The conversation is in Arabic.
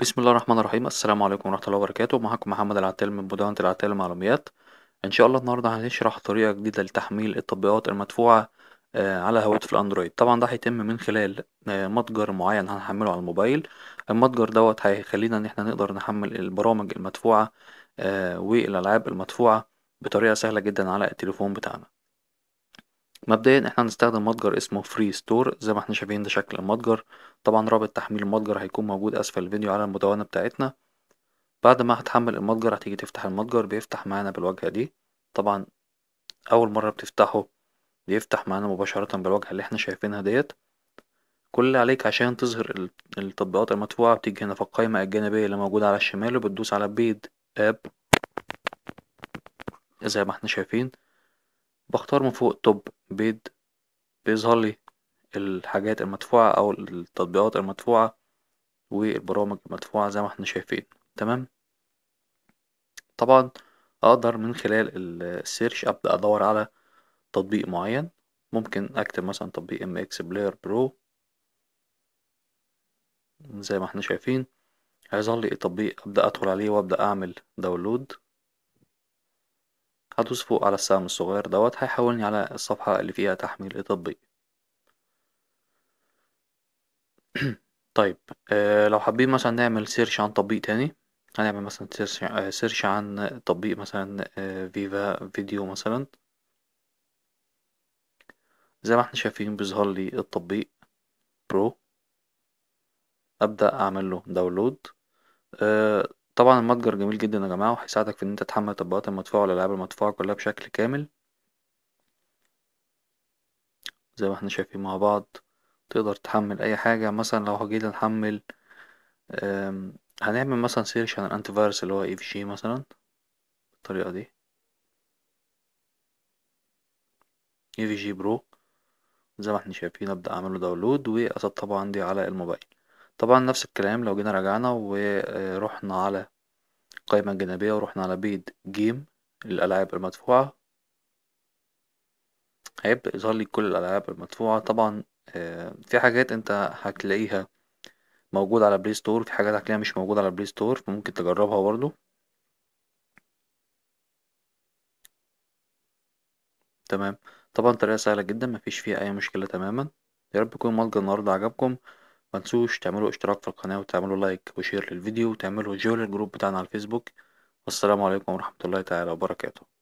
بسم الله الرحمن الرحيم السلام عليكم ورحمة الله وبركاته معكم محمد العتال من مدونة العتال المعلوميات إن شاء الله النهاردة هنشرح طريقة جديدة لتحميل التطبيقات المدفوعة آه، على هواتف الأندرويد طبعا ده هيتم من خلال آه، متجر معين هنحمله على الموبايل المتجر دوت هيخلينا إن احنا نقدر نحمل البرامج المدفوعة آه، والألعاب المدفوعة بطريقة سهلة جدا على التليفون بتاعنا مبدئيا احنا هنستخدم متجر اسمه فري ستور زي ما احنا شايفين ده شكل المتجر طبعا رابط تحميل المتجر هيكون موجود اسفل الفيديو على المدونة بتاعتنا بعد ما هتحمل المتجر هتيجي تفتح المتجر بيفتح معانا بالواجهة دي طبعا اول مرة بتفتحه بيفتح معانا مباشرة بالواجهة اللي احنا شايفينها ديت كل اللي عليك عشان تظهر التطبيقات المدفوعة بتيجي هنا في القائمة الجانبية اللي موجودة على الشمال وبتدوس على بيد اب زي ما احنا شايفين بختار من فوق توب بيد بيظهر لي الحاجات المدفوعة أو التطبيقات المدفوعة والبرامج المدفوعة زي ما احنا شايفين تمام طبعا أقدر من خلال السيرش أبدأ أدور على تطبيق معين ممكن أكتب مثلا تطبيق MX Player Pro زي ما احنا شايفين هيظهر لي التطبيق أبدأ أدخل عليه وأبدأ أعمل داونلود هدوس فوق على السهم الصغير دوت هيحولني على الصفحة اللي فيها تحميل التطبيق طيب آه لو حابين مثلا نعمل سيرش عن تطبيق تاني هنعمل مثلا سيرش, آه، عن تطبيق مثلا فيفا آه، فيديو مثلا زي ما احنا شايفين بيظهر لي التطبيق برو ابدأ اعمل له داونلود طبعا المتجر جميل جدًا يا جماعة، وهيساعدك في إن أنت تحمل تطبيقات المدفوعة والألعاب المدفوعة كلها بشكل كامل. زي ما احنا شايفين مع بعض تقدر تحمل أي حاجة مثلا لو جينا نحمل هنعمل مثلا سيرش عن الأنتي فيروس اللي هو اي في جي مثلا بالطريقة دي. اي في جي برو زي ما احنا شايفين أبدأ اعمله داونلود download وأسطبه عندي على الموبايل. طبعا نفس الكلام لو جينا رجعنا ورحنا على القائمة الجانبية ورحنا على بيد جيم الألعاب المدفوعة هيبدأ يظهر لي كل الألعاب المدفوعة طبعا آه، في حاجات انت هتلاقيها موجودة على بلاي ستور في حاجات هتلاقيها مش موجودة على بلاي ستور فممكن تجربها برضو تمام طبعا طريقة سهلة جدا مفيش فيها أي مشكلة تماما يارب يكون ملقى النهاردة عجبكم ما تنسوش تعملوا اشتراك في القناة وتعملوا لايك وشير للفيديو وتعملوا جول الجروب بتاعنا على الفيسبوك والسلام عليكم ورحمة الله تعالى وبركاته